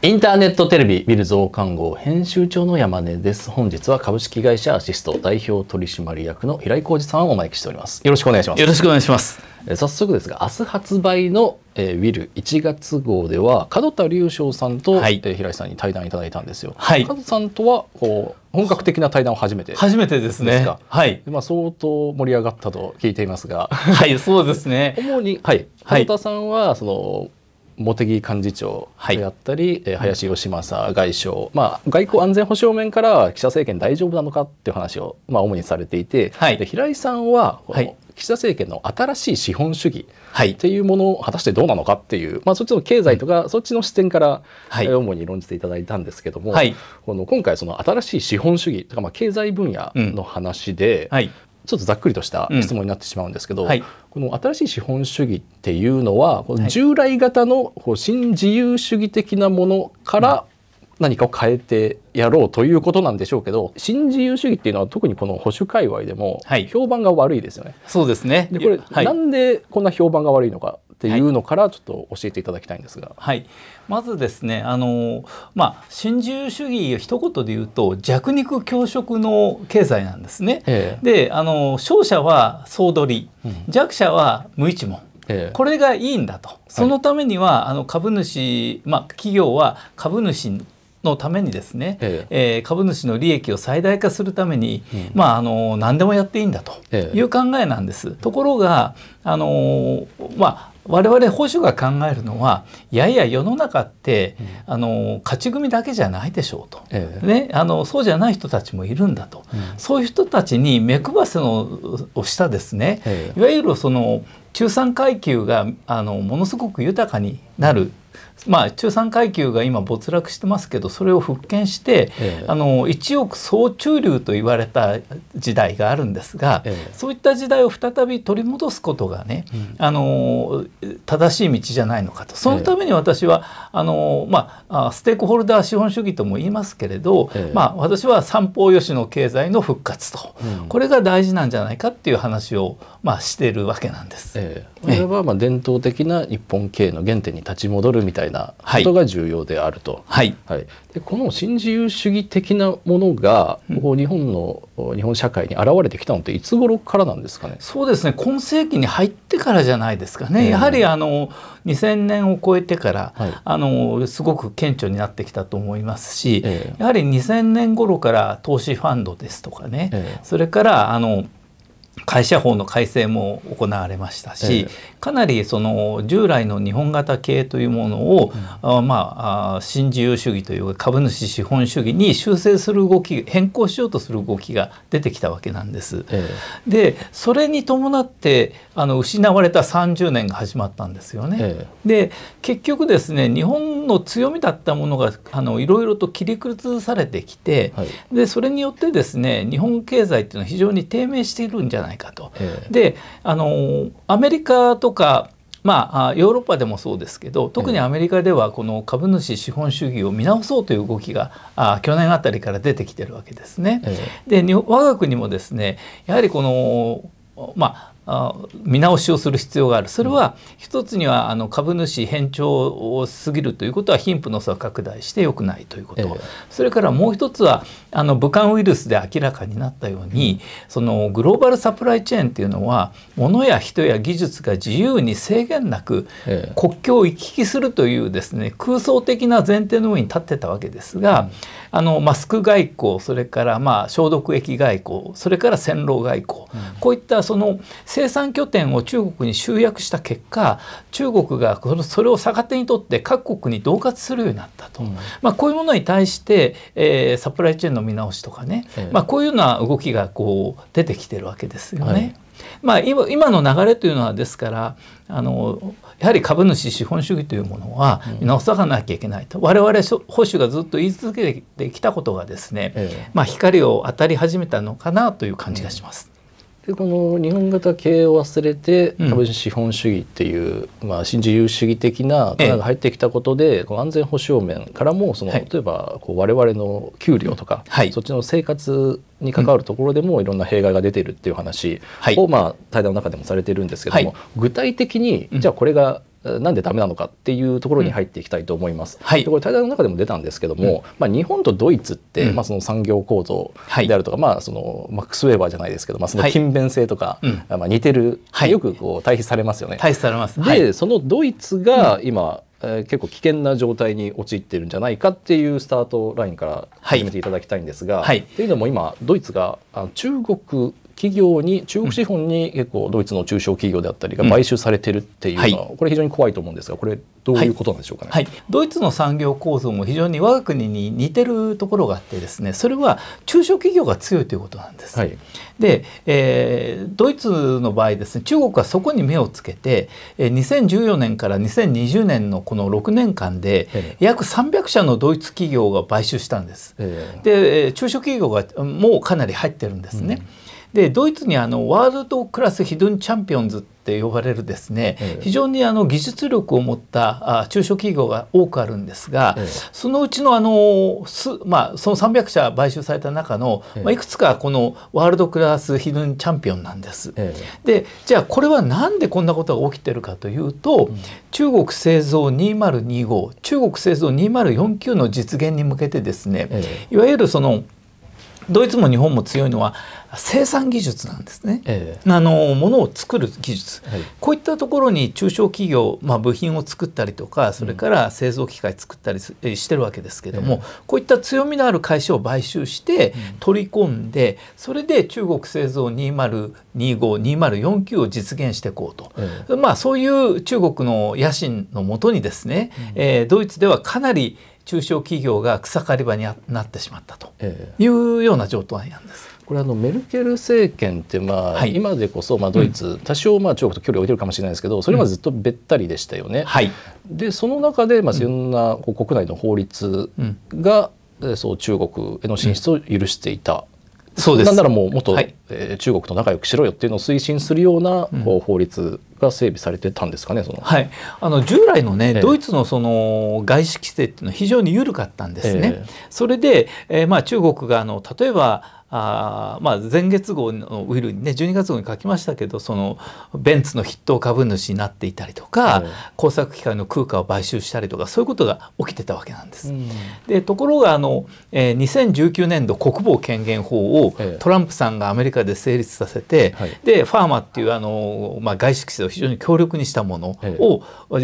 インターネットテレビビル増刊号編集長の山根です。本日は株式会社アシスト代表取締役の平井浩二さんをお招きしております。よろしくお願いします。よろしくお願いします。え早速ですが、明日発売の、えー、ウィル1月号では門田隆翔さんと、はい、えー、平井さんに対談いただいたんですよ。はい、門田さんとはこう本格的な対談を初めて初めてですね。はい。まあ相当盛り上がったと聞いていますが、はい、そうですね。主にはい、門田さんはその、茂木幹事長であったり、はい、林芳正外相、まあ、外交安全保障面から記者政権大丈夫なのかっていう話を、まあ、主にされていて、はい、で平井さんは、岸田政権の新しい資本主義っていうものを果たしてどうなのかっていう、はい、まあ、そっちの経済とか、そっちの視点から、はい、主に論じていただいたんですけども、はい、この今回その新しい資本主義とかまあ経済分野の話で、うんはい、ちょっとざっくりとした質問になってしまうんですけど、うんはい、この新しい資本主義っていうのは、この従来型のこう新自由主義的なものから何かを変えてやろうということなんでしょうけど新自由主義っていうのは特にこの保守界隈でも評判が悪いですよね。はい、そうですねでこれ、はい、なんでこんな評判が悪いのかっていうのからちょっと教えていただきたいんですが。はい、まずですねあの、まあ、新自由主義一言で言うと弱肉強食の経済なんですね。ええ、であの勝者は総取り、うん、弱者は無一文。これがいいんだと、そのためには、はい、あの株主、まあ、企業は株主のためにですね、えええー、株主の利益を最大化するために、うん、まあ、あの何でもやっていいんだという考えなんです。え、ところがあの、まあ、我々保守が考えるのはいやいや世の中って、うん、あの勝ち組だけじゃないでしょうと、ね、あのそうじゃない人たちもいるんだと、うん、そういう人たちに目配せのをしたですね、いわゆるその中産階級があのものすごく豊かになる。まあ、中産階級が今没落してますけどそれを復権して、えー、あの一億総中流と言われた時代があるんですが、えー、そういった時代を再び取り戻すことがね、うん、あの正しい道じゃないのかとそのために私は、えー、あのまあ、ステークホルダー資本主義とも言いますけれど、まあ、私は三方よしの経済の復活と、うん、これが大事なんじゃないかっていう話をまあ、してるわけなんです。ええ、これはまあ伝統的な日本経営の原点に立ち戻るみたいなことが重要であると。はいはい、でこの新自由主義的なものが、こう日本の日本社会に現れてきたのっていつ頃からなんですかね。そうですね今世紀に入ってからじゃないですかね。えー、やはりあの2000年を超えてから、はい、あのすごく顕著になってきたと思いますし、えー、やはり2000年頃から投資ファンドですとかね、えー、それからあの会社法の改正も行われましたし、ええ、かなりその従来の日本型系というものを、うん、あまあ新自由主義というか株主資本主義に修正する動き変更しようとする動きが出てきたわけなんです。え、でそれに伴ってあの失われた30年が始まったんですよね。で結局ですね日本の強みだったものがあのいろいろと切り崩されてきて、はい、でそれによってですね日本経済っていうのは非常に低迷しているんじゃないないかと。えー、であのアメリカとかまあ、ヨーロッパでもそうですけど特にアメリカではこの株主資本主義を見直そうという動きがあ去年あたりから出てきてるわけですね。えー、で我が国もですねやはりこのまあ見直しをする必要があるそれは一つにはあの株主偏重を過ぎるということは貧富の差を拡大して良くないということ、それからもう一つはあの武漢ウイルスで明らかになったようにそのグローバルサプライチェーンっていうのは物や人や技術が自由に制限なく国境を行き来するというですね空想的な前提の上に立ってたわけですがあのマスク外交それからまあ消毒液外交それから線路外交、こういったその生産拠点を中国に集約した結果中国がそれを逆手にとって各国に恫喝するようになったと、うん、まあ、こういうものに対して、えー、サプライチェーンの見直しとかね、まあ、こういうような動きがこう出てきてるわけですよね。はいまあ、今今の流れというのはですからあのやはり株主資本主義というものは見直さなきゃいけないと、うん、我々保守がずっと言い続けてきたことがですね、ええ、まあ、光を当たり始めたのかなという感じがします。うんでこの日本型経営を忘れて株分資本主義っていう、うん、まあ、新自由主義的な方が入ってきたことで、ええ、この安全保障面からもその、はい、例えばこう我々の給料とか、はい、そっちの生活に関わるところでもいろんな弊害が出ているっていう話を、まあ、対談の中でもされてるんですけども、具体的にじゃあこれがなんでダメなのかっていうところに入っていきたいと思います。うんはい、これ対談の中でも出たんですけども、うん、まあ、日本とドイツって、うん、まあ、その産業構造であるとか、はい、まあ、そのマックス・ウェーバーじゃないですけど、まあ、その勤勉性とか、はい、まあ、似てる、よくこう対比されますよね。対比されます、でそのドイツが今、えー、結構危険な状態に陥ってるんじゃないかっていうスタートラインから始めていただきたいんですが、はい、っていうのも今ドイツが中国企業に中国資本に結構ドイツの中小企業であったりが買収されてるっていうのは、これ非常に怖いと思うんですがこれどういうことなんでしょうかね、はいはい、ドイツの産業構造も非常に我が国に似てるところがあってですねそれは中小企業が強いということなんです。はい、で、えー、ドイツの場合ですね中国はそこに目をつけて2014年から2020年のこの6年間で約300社のドイツ企業が買収したんです。えー、で中小企業がもうかなり入ってるんですね。うんでドイツにあのワールドクラスヒドンチャンピオンズって呼ばれるですね、ええ、非常にあの技術力を持ったあ中小企業が多くあるんですが、え、そのうちのあのまあ、その300社買収された中の、まあ、いくつかこのワールドクラスヒドンチャンピオンなんです。でじゃあこれは何でこんなことが起きてるかというと、うん、中国製造2025中国製造2049の実現に向けてですね、いわゆるその、ドイツも日本も強いのは生産技術なんですね、ええ、あののを作る技術、はい、こういったところに中小企業、まあ、部品を作ったりとかそれから製造機械作ったりしてるわけですけども、こういった強みのある会社を買収して取り込んで、うん、それで中国製造20252049を実現していこうと、え、まあそういう中国の野心のもとにですね、うん、えー、ドイツではかなり中小企業が草刈り場になってしまったというような状態なんです。これあのメルケル政権ってまあ、はい、今でこそまあドイツ、多少まあ中国と距離を置いてるかもしれないですけどそれまでずっとべったりでしたよね。はい、でその中でまあいろんな国内の法律が、うん、そう中国への進出を許していた。そうですなんならもうもっと、はい、え中国と仲良くしろよっていうのを推進するような、こう法律が整備されてたんですかねその、はい、あの従来のね、えー、ドイツのその外資規制っていうのは非常に緩かったんですね。えー、それで、えー、まあ、中国があの例えばあまあ、前月号のウィルにね12月号に書きましたけどそのベンツの筆頭株主になっていたりとか、工作機械の空間を買収したりとかそういうことが起きてたわけなんです。うん、でところがあの、えー、2019年度国防権限法をトランプさんがアメリカで成立させて、でファーマっていうあの、まあ、外資規制をを非常に強力にしたものを、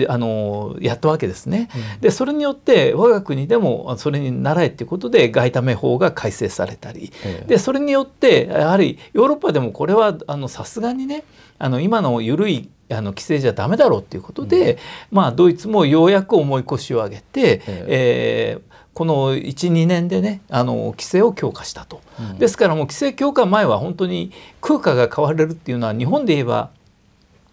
あのやったわけですね。でそれによって我が国でもそれに習えっていうことで外為法が改正されたり、でそれによってやはりヨーロッパでもこれはさすがにねあの今の緩いあの規制じゃダメだろうということで、うん、まあドイツもようやく重い腰を上げて、えー、この12年でねあの規制を強化したと、うん、ですからもう規制強化前は本当に空価が変われるっていうのは日本で言えば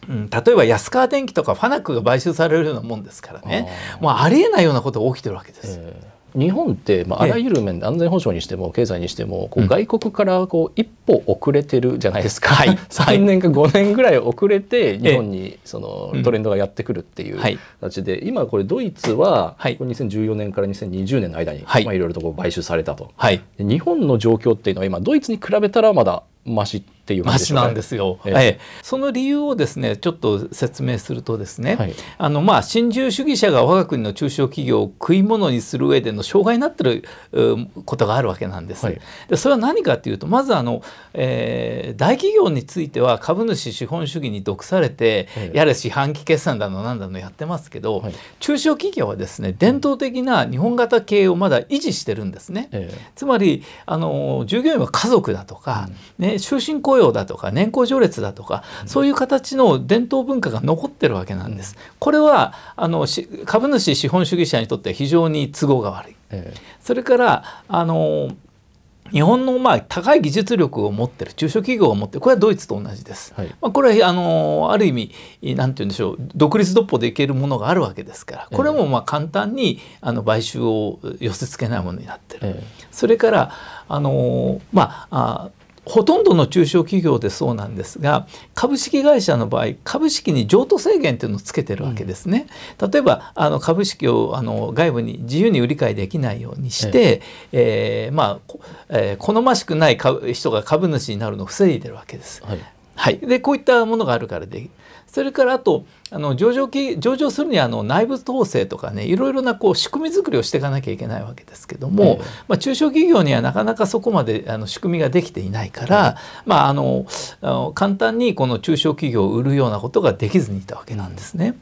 うん、例えば安川電機とかファナックが買収されるようなもんですからねもうありえないようなことが起きてるわけです。えー日本って、まあ、あらゆる面で安全保障にしても経済にしてもこう外国からこう一歩遅れてるじゃないですか、は3 年か5年ぐらい遅れて日本にそのトレンドがやってくるっていう形で、今これドイツは、2014年から2020年の間に、いまあ、いろいろとこう買収されたと、はい、日本の状況っていうのは今ドイツに比べたらまだましていうなんですよ、ええその理由をですねちょっと説明するとですね、はい、あのまあ新自由主義者が我が国の中小企業を食い物にする上での障害になってることがあるわけなんです、はい、でそれは何かというとまずあの、えー、大企業については株主資本主義に毒されて、えやれ四半期決算だのなんだのやってますけど、はい、中小企業はですね伝統的な日本型経営をまだ維持してるんですね、え、つまりあの従業員は家族だとか、うん、ね終身雇用用だとか年功序列だとかそういう形の伝統文化が残ってるわけなんです。これはあの株主資本主義者にとっては非常に都合が悪い。それからあの日本のまあ高い技術力を持ってる中小企業を持ってるこれはドイツと同じです、はい、まあ、これはあのある意味何て言うんでしょう独立独歩でいけるものがあるわけですからこれもまあ簡単にあの買収を寄せつけないものになってる、えそれからあのまああほとんどの中小企業でそうなんですが株式会社の場合株式に譲渡制限というのをつけてるわけですね、うん、例えばあの株式をあの外部に自由に売り買いできないようにして、ええー、まあ、えー、好ましくない人が株主になるのを防いでるわけです。はいはい、でこういったものがあるからでそれからあとあの上場上場するにはあの内部統制とかねいろいろなこう仕組み作りをしていかなきゃいけないわけですけども、うん、まあ、中小企業にはなかなかそこまであの仕組みができていないから、うん、まあ、あの簡単にこの中小企業を売るようなことができずにいたわけなんですね。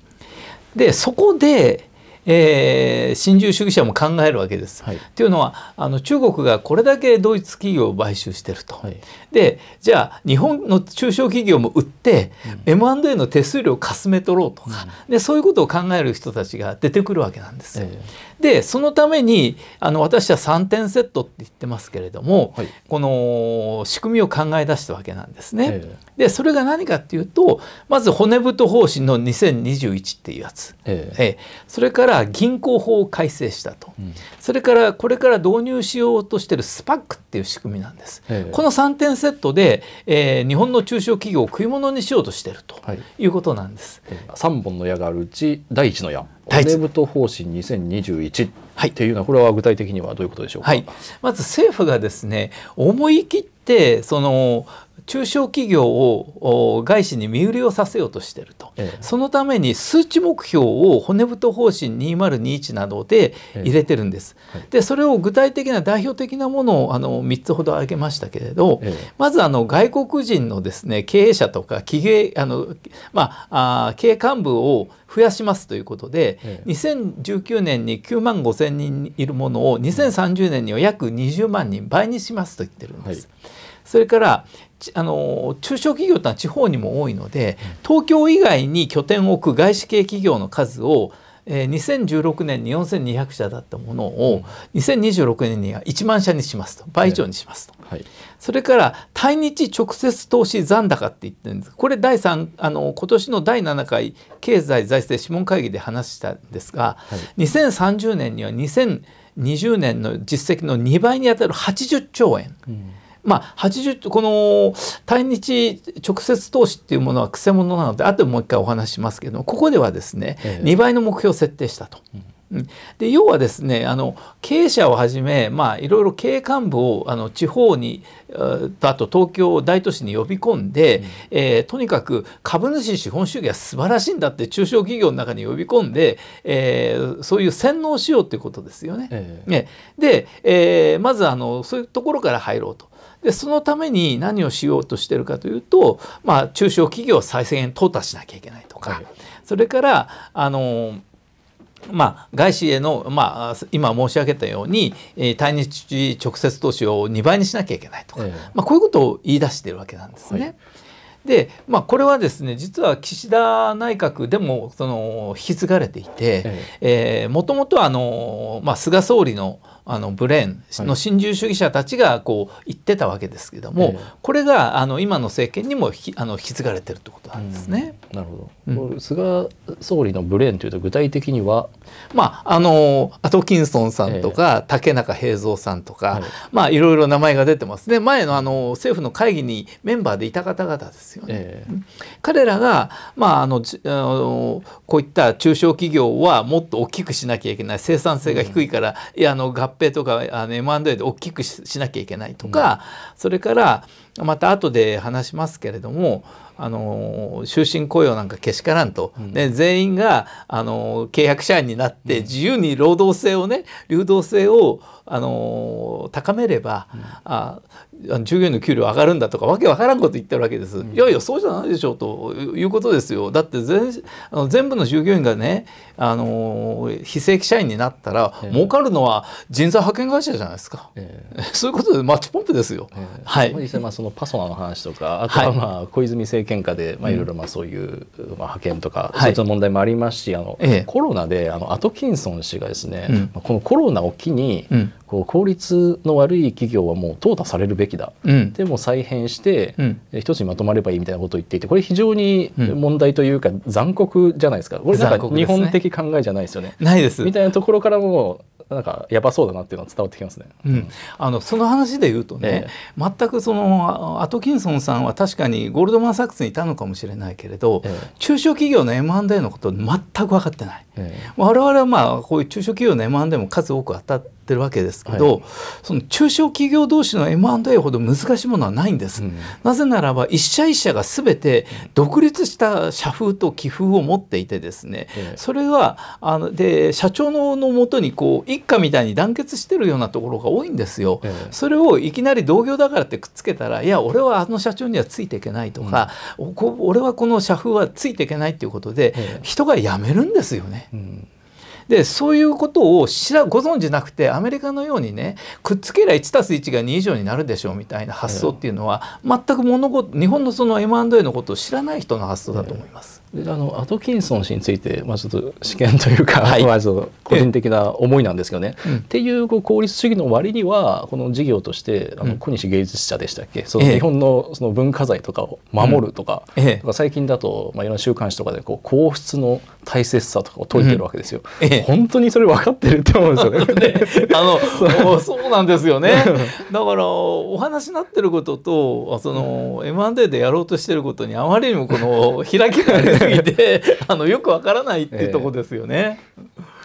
でそこでえー、新自由主義者も考えるわけです。はい、というのはあの中国がこれだけドイツ企業を買収してると。はい、でじゃあ日本の中小企業も売って、うん、M&A の手数料をかすめ取ろうとか、うん、でそういうことを考える人たちが出てくるわけなんです。えーでそのためにあの私は3点セットって言ってますけれども、はい、この仕組みを考え出したわけなんですね。でそれが何かっていうとまず骨太方針の2021っていうやつ、ええそれから銀行法を改正したと、うん、それからこれから導入しようとしてるスパックっていう仕組みなんです。この3点セットで、えー、日本の中小企業を食い物にしようとしてるということなんです。はい、本の矢があるうち第1の矢骨太方針2021っていうのはこれは具体的にはどういうことでしょうか、はい、まず政府がですね思い切ってその中小企業を外資に身売りをさせようとしていると、ええ、そのために数値目標を骨太方針2021などで入れてるんです。え、でそれを具体的な代表的なものをあの3つほど挙げましたけれど、まずあの外国人のですね経営者とか企業あの、まあ、あ経営幹部を増やしますということで、ええ、2019年に9万5千人いるものを2030年には約20万人倍にしますと言ってるんです。はいそれからあの中小企業いうのは地方にも多いので東京以外に拠点を置く外資系企業の数をえー、2016年に4200社だったものを2026年には1万社にしますと倍以上にしますと、はい、それから対日直接投資残高って言ってるんですこれ第3あの今年の第7回経済財政諮問会議で話したんですが、はい、2030年には2020年の実績の2倍にあたる80兆円。うんまあ、80この対日直接投資っていうものはくせ者なのであともう一回お話しますけどここではですね、ええ、2倍の目標を設定したと。うんで要はですねあの経営者をはじめ、まあ、いろいろ経営幹部をあの地方にあと東京大都市に呼び込んで、うん、えー、とにかく株主資本主義は素晴らしいんだって中小企業の中に呼び込んで、えー、そういう洗脳しようということですよね。えー、ねで、えー、まずあのそういうところから入ろうと。でそのために何をしようとしてるかというと、まあ、中小企業を再生淘汰しなきゃいけないとか、はい、それからあのまあ、外資への、まあ、今申し上げたように、えー、対日直接投資を2倍にしなきゃいけないとか、まあ、こういうことを言い出してるわけなんですね。はい、でまあ、これはですね実は岸田内閣でもその引き継がれていてもともとはあの、まあ、菅総理のあのブレーンの新自由主義者たちがこう言ってたわけですけども、はい、これがあの今の政権にも引あの引き継がれてるってことなんですね。うん、なるほど、うん、菅総理のブレーンというと具体的には、まあ、あのアトキンソンさんとか、えー、竹中平蔵さんとか、はいまあ、いろいろ名前が出てますね前のあの政府の会議にメンバーでいた方々ですよね。えー、彼らが、まあ、あのあのこういった中小企業はもっと大きくしなきゃいけない生産性が低いから、うん、いやあの合併とかあの M&A で大きくしなきゃいけないとか、うん、それからまた後で話しますけれどもあの終身雇用なんかけしからんと、うん、ね、全員があの契約社員になって自由に労働性をね流動性をあの高めれば、うん、ああの従業員の給料上がるんだとかわけわからんこと言ってるわけです、いやいやそうじゃないでしょうということですよだって全あの全部の従業員がね、あの非正規社員になったら、儲かるのは人材派遣会社じゃないですか、えー、そういうことでマッチポンプですよ、えー、はい実際まあそのパソナの話とかあとはまあ小泉政権下で、まあ、いろいろまあそういう、まあ、派遣とか、はい、そういった問題もありますしあの、えー、コロナであのアトキンソン氏がですね、うん、このコロナを機に、うん、こう効率の悪い企業はもう淘汰されるべききだ、うん、でも再編して、うん、一つにまとまればいいみたいなことを言っていてこれ非常に問題というか残酷じゃないですかこれなんか日本的考えじゃないですよね。ないですみたいなところからもなんかやばそうだなっていうのは伝わってきますね。うん、あのその話で言うとね、ええ、全くそのアトキンソンさんは確かにゴールドマン・サックスにいたのかもしれないけれど、え、中小企業の M&A のこと全く分かってない。我々はまあこういう中小企業の M&A も数多く当たってってるわけですけど、はい、その中小企業同士の M&A ほど難しいものはないんです、うん、なぜならば一社一社が全て独立した社風と気風を持っていてですね、うん、それはあので社長のもとにこう一家みたいに団結してるようなところが多いんですよ、それをいきなり同業だからってくっつけたらいや俺はあの社長にはついていけないとか、うん、俺はこの社風はついていけないっていうことで、人が辞めるんですよね。うんでそういうことを知らご存じなくてアメリカのようにねくっつけりゃ1たす1が2以上になるでしょうみたいな発想っていうのは、全く物事日本のその M&A のことを知らない人の発想だと思います。であのアトキンソン氏について、まあ、ちょっと試験というか、はい、まあ、個人的な思いなんですけどね。うん、っていうこう効率主義の割にはこの事業としてあの小西芸術者でしたっけ、うん、その日本のその文化財とかを守るとかうん、か最近だと、まあ、いろんな週刊誌とかでこう皇室の大切さとかを説いてるわけですよ。本当にそれ分かってるって思うんですよね。ねあのそうなんですよね。だからお話になってることとその M&A でやろうとしてることにあまりにもこの開きがあすぎてあのよくわからないっていうとこですよね。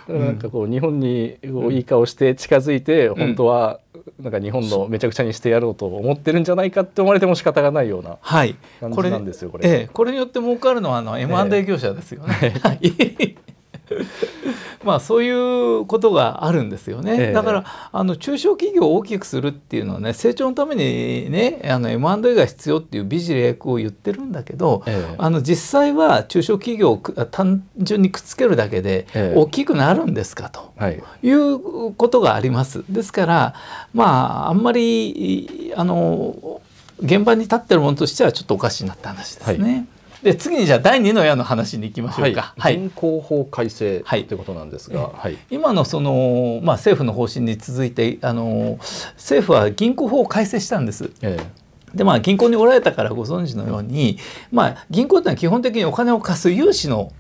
えー、なんかこう日本にいい顔して近づいて、うん、本当はなんか日本のめちゃくちゃにしてやろうと思ってるんじゃないかって思われても仕方がないような感じなんですよ、はい、これこれ,、えー、これによって儲かるのはあの M&A 業者ですよね。えー、まあそういうことがあるんですよね、だからあの中小企業を大きくするっていうのはね成長のためにねあの M&A が必要っていう美事例を言ってるんだけど、あの実際は中小企業を単純にくっつけるだけで大きくなるんですかと、いうことがあります。ですからまああんまりあの現場に立ってるものとしてはちょっとおかしいなって話ですね。はいで次にじゃあ第2の矢の話に行きましょうか。はい、銀行法改正、はい、ということなんですが、はい、今のその、まあ、政府の方針に続いてあの政府は銀行法を改正したんです。ええでまあ銀行におられたからご存知のように、まあ、銀行ってのは基本的にお金を貸す融資の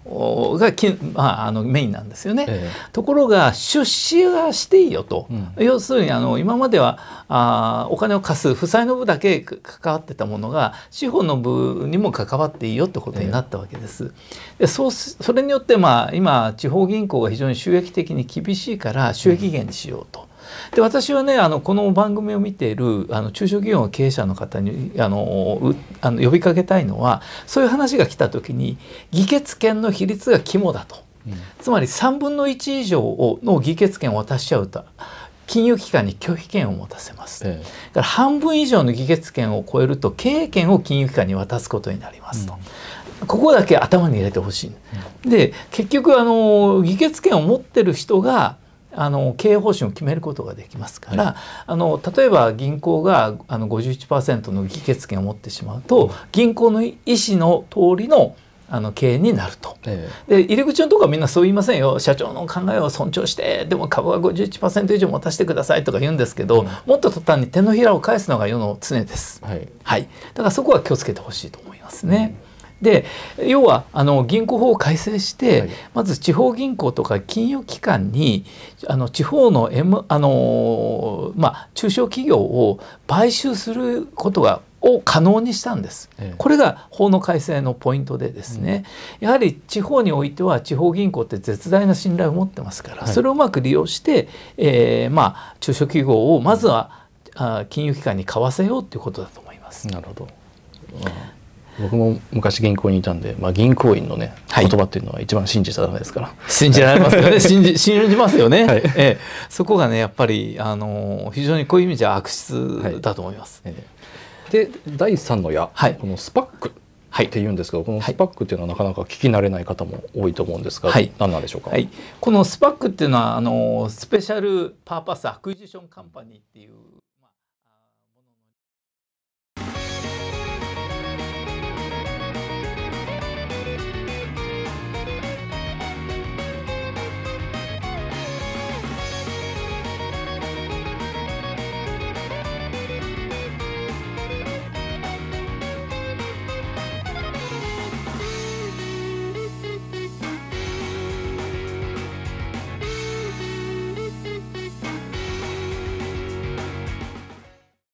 がき、まあ、あのメインなんですよね。ええところが出資はしていいよと、うん、要するにあの今まではあお金を貸す負債の部だけ関わってたものが資本の部にも関わっていいよってことになったわけです。え、でそうそれによってまあ今地方銀行が非常に収益的に厳しいから収益源にしようと。で私はねあのこの番組を見ているあの中小企業の経営者の方にあのあの呼びかけたいのはそういう話が来た時に議決権の比率が肝だと、うん、つまり3分の1以上の議決権を渡しちゃうと金融機関に拒否権を持たせます、ええ、だから半分以上の議決権を超えると経営権を金融機関に渡すことになりますと。うん、ここだけ頭に入れてほしい、うん、で結局あの議決権を持ってる人があの経営方針を決めることができますから、はい、あの例えば銀行があの51%の議決権を持ってしまうと、銀行の意思の通りのあの経営になると、ええ、で入り口のところはみんなそう言いませんよ社長の考えを尊重してでも株は51%以上持たせてくださいとか言うんですけど、うん、もっと途端に手のひらを返すのが世の常です、はい、はい、だからそこは気をつけてほしいと思いますね。うんで要はあの銀行法を改正して、はい、まず地方銀行とか金融機関にあの地方の、M あのまあ、中小企業を買収することがを可能にしたんです、ええ、これが法の改正のポイントでですね、うん、やはり地方においては地方銀行って絶大な信頼を持ってますから、はい、それをうまく利用して、えー、まあ中小企業をまずは、うん、金融機関に買わせようということだと思います。なるほど、うん僕も昔銀行にいたんで、まあ、銀行員のね、言葉っていうのは一番信じちゃダメですから信じられますよね 信じ信じますよね、はい、ええ、そこがねやっぱりあの非常にこういう意味じゃ悪質だと思います、はい、で第3の矢、はい、このスパックっていうんですけどこのスパックっていうのはなかなか聞き慣れない方も多いと思うんですが、はい、何なんでしょうか、はい、このスパックっていうのはあのスペシャルパーパスアクイジションカンパニーっていう